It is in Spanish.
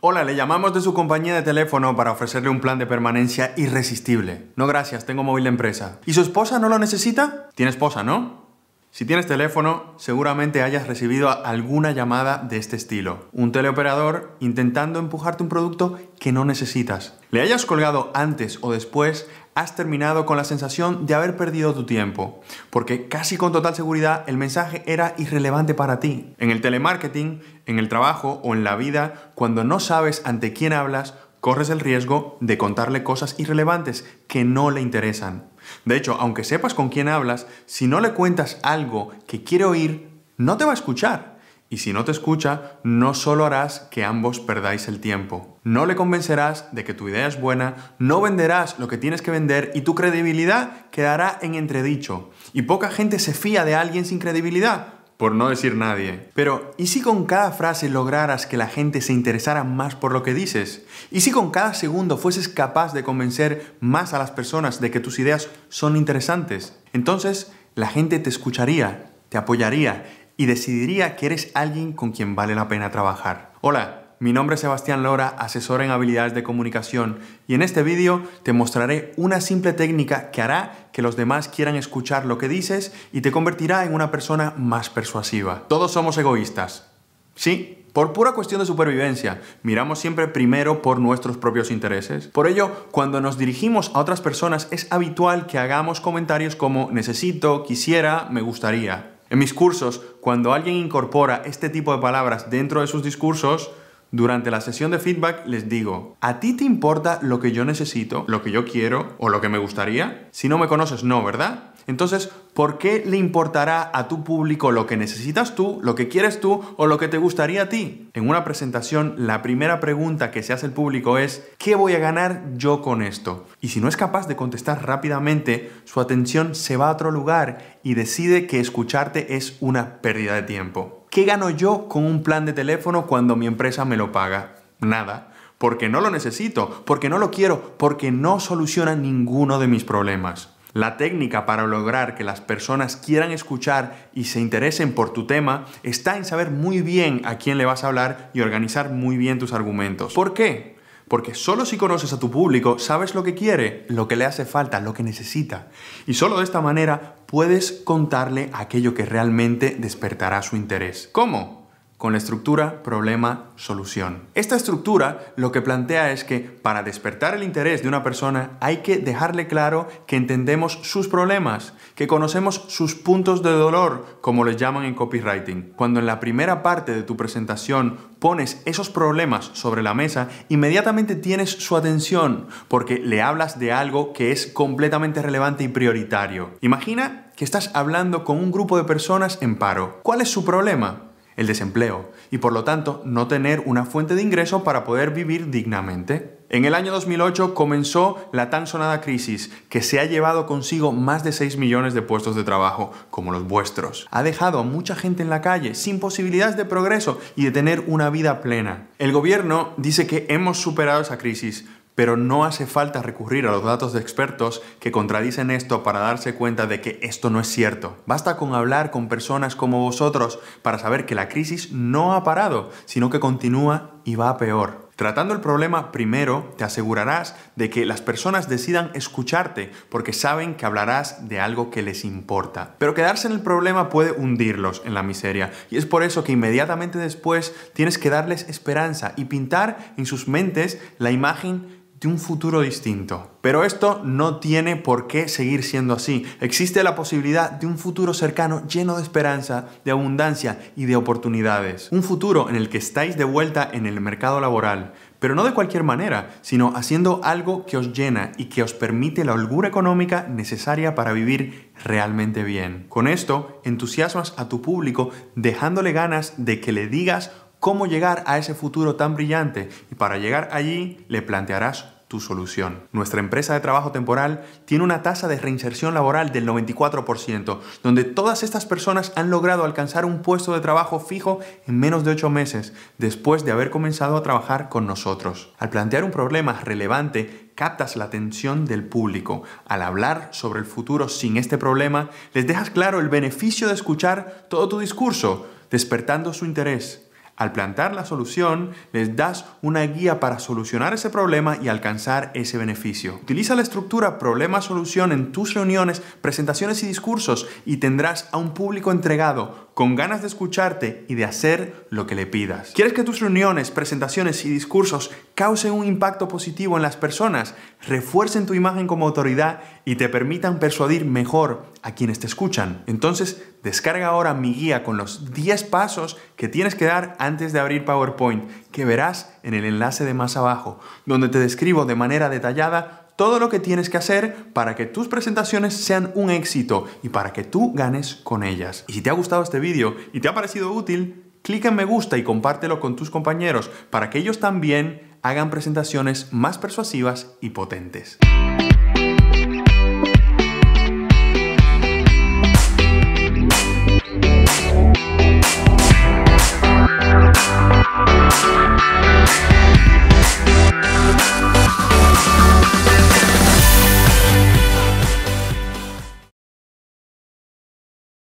Hola, le llamamos de su compañía de teléfono para ofrecerle un plan de permanencia irresistible. No gracias, tengo móvil de empresa. ¿Y su esposa no lo necesita? Tiene esposa, ¿no? Si tienes teléfono, seguramente hayas recibido alguna llamada de este estilo. Un teleoperador intentando empujarte un producto que no necesitas. Le hayas colgado antes o después, has terminado con la sensación de haber perdido tu tiempo, porque casi con total seguridad el mensaje era irrelevante para ti. En el telemarketing, en el trabajo o en la vida, cuando no sabes ante quién hablas, corres el riesgo de contarle cosas irrelevantes que no le interesan. De hecho, aunque sepas con quién hablas, si no le cuentas algo que quiere oír, no te va a escuchar y si no te escucha, no solo harás que ambos perdáis el tiempo, no le convencerás de que tu idea es buena, no venderás lo que tienes que vender y tu credibilidad quedará en entredicho. Y poca gente se fía de alguien sin credibilidad, por no decir nadie. Pero, ¿y si con cada frase lograras que la gente se interesara más por lo que dices? ¿Y si con cada segundo fueses capaz de convencer más a las personas de que tus ideas son interesantes? Entonces, la gente te escucharía, te apoyaría y decidiría que eres alguien con quien vale la pena trabajar. Hola, mi nombre es Sebastián Lora, asesor en habilidades de comunicación, y en este vídeo te mostraré una simple técnica que hará que los demás quieran escuchar lo que dices y te convertirá en una persona más persuasiva. Todos somos egoístas. Sí, por pura cuestión de supervivencia, miramos siempre primero por nuestros propios intereses. Por ello, cuando nos dirigimos a otras personas es habitual que hagamos comentarios como necesito, quisiera, me gustaría. En mis cursos, cuando alguien incorpora este tipo de palabras dentro de sus discursos, durante la sesión de feedback les digo, ¿a ti te importa lo que yo necesito, lo que yo quiero o lo que me gustaría? Si no me conoces, no, ¿verdad? Entonces, ¿por qué le importará a tu público lo que necesitas tú, lo que quieres tú o lo que te gustaría a ti? En una presentación, la primera pregunta que se hace el público es, ¿qué voy a ganar yo con esto? Y si no es capaz de contestar rápidamente, su atención se va a otro lugar y decide que escucharte es una pérdida de tiempo. ¿Qué gano yo con un plan de teléfono cuando mi empresa me lo paga? Nada. Porque no lo necesito, porque no lo quiero, porque no soluciona ninguno de mis problemas. La técnica para lograr que las personas quieran escuchar y se interesen por tu tema está en saber muy bien a quién le vas a hablar y organizar muy bien tus argumentos. ¿Por qué? Porque solo si conoces a tu público, sabes lo que quiere, lo que le hace falta, lo que necesita. Y solo de esta manera puedes contarle aquello que realmente despertará su interés. ¿Cómo? con la estructura problema-solución. Esta estructura lo que plantea es que para despertar el interés de una persona hay que dejarle claro que entendemos sus problemas, que conocemos sus puntos de dolor, como les llaman en copywriting. Cuando en la primera parte de tu presentación pones esos problemas sobre la mesa, inmediatamente tienes su atención, porque le hablas de algo que es completamente relevante y prioritario. Imagina que estás hablando con un grupo de personas en paro. ¿Cuál es su problema? el desempleo y por lo tanto no tener una fuente de ingreso para poder vivir dignamente. En el año 2008 comenzó la tan sonada crisis que se ha llevado consigo más de 6 millones de puestos de trabajo, como los vuestros. Ha dejado a mucha gente en la calle, sin posibilidades de progreso y de tener una vida plena. El gobierno dice que hemos superado esa crisis, pero no hace falta recurrir a los datos de expertos que contradicen esto para darse cuenta de que esto no es cierto. Basta con hablar con personas como vosotros para saber que la crisis no ha parado, sino que continúa y va peor. Tratando el problema primero, te asegurarás de que las personas decidan escucharte porque saben que hablarás de algo que les importa. Pero quedarse en el problema puede hundirlos en la miseria y es por eso que inmediatamente después tienes que darles esperanza y pintar en sus mentes la imagen de un futuro distinto. Pero esto no tiene por qué seguir siendo así. Existe la posibilidad de un futuro cercano lleno de esperanza, de abundancia y de oportunidades. Un futuro en el que estáis de vuelta en el mercado laboral, pero no de cualquier manera, sino haciendo algo que os llena y que os permite la holgura económica necesaria para vivir realmente bien. Con esto, entusiasmas a tu público dejándole ganas de que le digas cómo llegar a ese futuro tan brillante y para llegar allí le plantearás tu solución. Nuestra empresa de trabajo temporal tiene una tasa de reinserción laboral del 94%, donde todas estas personas han logrado alcanzar un puesto de trabajo fijo en menos de 8 meses después de haber comenzado a trabajar con nosotros. Al plantear un problema relevante, captas la atención del público. Al hablar sobre el futuro sin este problema, les dejas claro el beneficio de escuchar todo tu discurso, despertando su interés al plantar la solución, les das una guía para solucionar ese problema y alcanzar ese beneficio. Utiliza la estructura problema-solución en tus reuniones, presentaciones y discursos y tendrás a un público entregado con ganas de escucharte y de hacer lo que le pidas. ¿Quieres que tus reuniones, presentaciones y discursos causen un impacto positivo en las personas, refuercen tu imagen como autoridad y te permitan persuadir mejor a quienes te escuchan? Entonces, descarga ahora mi guía con los 10 pasos que tienes que dar antes de abrir PowerPoint, que verás en el enlace de más abajo, donde te describo de manera detallada todo lo que tienes que hacer para que tus presentaciones sean un éxito y para que tú ganes con ellas. Y si te ha gustado este vídeo y te ha parecido útil, clic en me gusta y compártelo con tus compañeros para que ellos también hagan presentaciones más persuasivas y potentes.